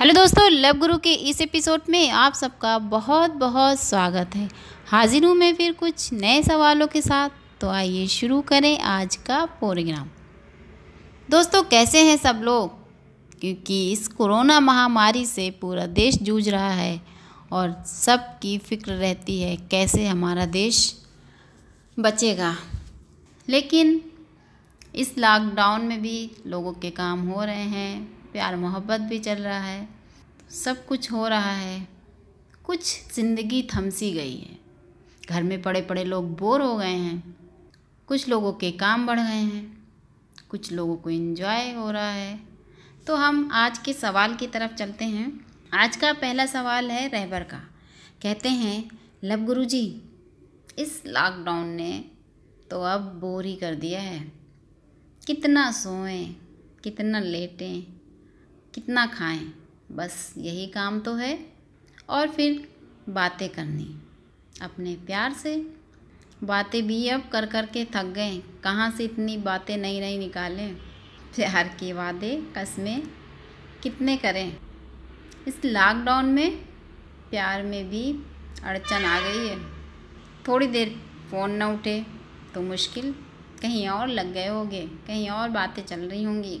hello दोस्तों love गुरु के इस एपिसोड में आप सबका बहुत बहुत स्वागत है हाजिर हूँ मैं फिर कुछ नए सवालों के साथ तो आइए शुरू करें आज का प्रोग्राम दोस्तों कैसे हैं सब लोग क्योंकि इस कोरोना महामारी से पूरा देश जूझ रहा है और सबकी फिक्र रहती है कैसे हमारा देश बचेगा लेकिन इस लॉकडाउन में भी लोगों के काम हो रहे हैं प्यार मोहब्बत भी चल रहा है सब कुछ हो रहा है कुछ ज़िंदगी थमसी गई है घर में पड़े पड़े लोग बोर हो गए हैं कुछ लोगों के काम बढ़ गए हैं कुछ लोगों को इन्जॉय हो रहा है तो हम आज के सवाल की तरफ चलते हैं आज का पहला सवाल है रहबर का कहते हैं लव गुरु जी इस लॉकडाउन ने तो अब बोर ही कर दिया है कितना सोएं कितना लेटें कितना खाएं बस यही काम तो है और फिर बातें करनी अपने प्यार से बातें भी अब कर कर के थक गए कहाँ से इतनी बातें नई नई निकालें प्यार के वादे कस्में कितने करें इस लॉकडाउन में प्यार में भी अड़चन आ गई है थोड़ी देर फ़ोन न उठे तो मुश्किल कहीं और लग गए होंगे कहीं और बातें चल रही होंगी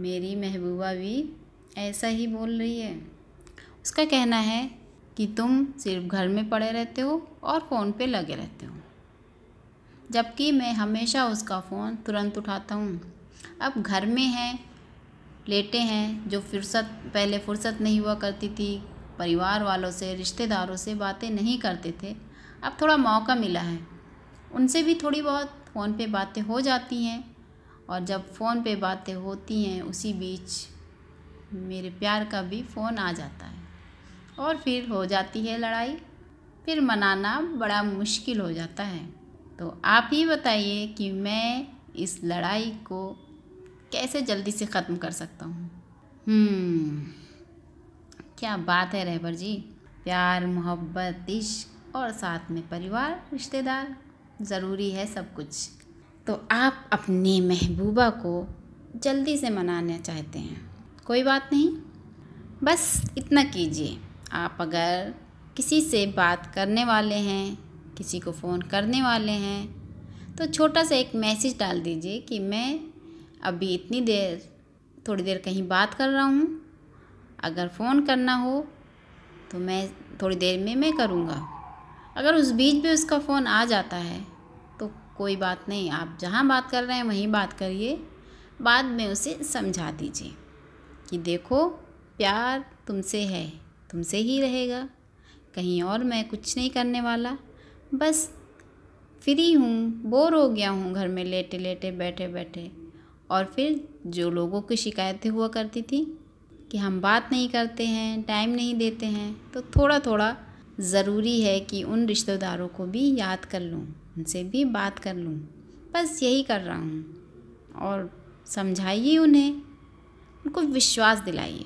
मेरी महबूबा भी ऐसा ही बोल रही है उसका कहना है कि तुम सिर्फ घर में पड़े रहते हो और फ़ोन पे लगे रहते हो जबकि मैं हमेशा उसका फ़ोन तुरंत उठाता हूँ अब घर में हैं लेटे हैं जो फुर्सत पहले फुर्सत नहीं हुआ करती थी परिवार वालों से रिश्तेदारों से बातें नहीं करते थे अब थोड़ा मौका मिला है उनसे भी थोड़ी बहुत फ़ोन पे बातें हो जाती हैं और जब फ़ोन पे बातें होती हैं उसी बीच मेरे प्यार का भी फ़ोन आ जाता है और फिर हो जाती है लड़ाई फिर मनाना बड़ा मुश्किल हो जाता है तो आप ही बताइए कि मैं इस लड़ाई को कैसे जल्दी से ख़त्म कर सकता हूँ हम्म, क्या बात है रहबर जी प्यार मोहब्बत इश्क और साथ में परिवार रिश्तेदार ज़रूरी है सब कुछ तो आप अपने महबूबा को जल्दी से मनाना चाहते हैं कोई बात नहीं बस इतना कीजिए आप अगर किसी से बात करने वाले हैं किसी को फ़ोन करने वाले हैं तो छोटा सा एक मैसेज डाल दीजिए कि मैं अभी इतनी देर थोड़ी देर कहीं बात कर रहा हूँ अगर फ़ोन करना हो तो मैं थोड़ी देर में मैं करूँगा अगर उस बीच में उसका फ़ोन आ जाता है कोई बात नहीं आप जहाँ बात कर रहे हैं वहीं बात करिए बाद में उसे समझा दीजिए कि देखो प्यार तुमसे है तुमसे ही रहेगा कहीं और मैं कुछ नहीं करने वाला बस फ्री हूँ बोर हो गया हूँ घर में लेटे लेटे बैठे बैठे और फिर जो लोगों की शिकायतें हुआ करती थी कि हम बात नहीं करते हैं टाइम नहीं देते हैं तो थोड़ा थोड़ा ज़रूरी है कि उन रिश्तेदारों को भी याद कर लूँ उनसे भी बात कर लूँ बस यही कर रहा हूँ और समझाइए उन्हें उनको विश्वास दिलाइए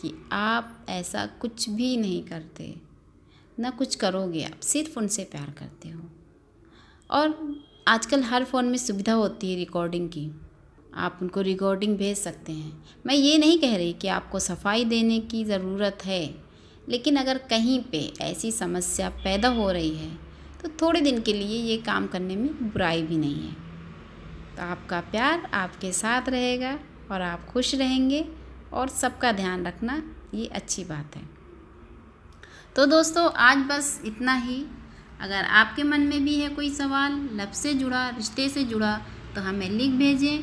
कि आप ऐसा कुछ भी नहीं करते ना कुछ करोगे आप सिर्फ उनसे प्यार करते हो और आजकल हर फ़ोन में सुविधा होती है रिकॉर्डिंग की आप उनको रिकॉर्डिंग भेज सकते हैं मैं ये नहीं कह रही कि आपको सफाई देने की ज़रूरत है लेकिन अगर कहीं पे ऐसी समस्या पैदा हो रही है तो थोड़े दिन के लिए ये काम करने में बुराई भी नहीं है तो आपका प्यार आपके साथ रहेगा और आप खुश रहेंगे और सबका ध्यान रखना ये अच्छी बात है तो दोस्तों आज बस इतना ही अगर आपके मन में भी है कोई सवाल लब से जुड़ा रिश्ते से जुड़ा तो हमें लिख भेजें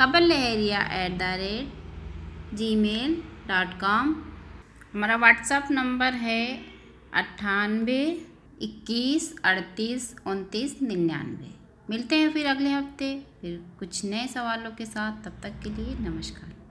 Khabar Lahariya at the rate Gmail dot com हमारा व्हाट्सअप नंबर है अट्ठानवे इक्कीस अड़तीस उनतीस निन्यानवे मिलते हैं फिर अगले हफ्ते फिर कुछ नए सवालों के साथ तब तक के लिए नमस्कार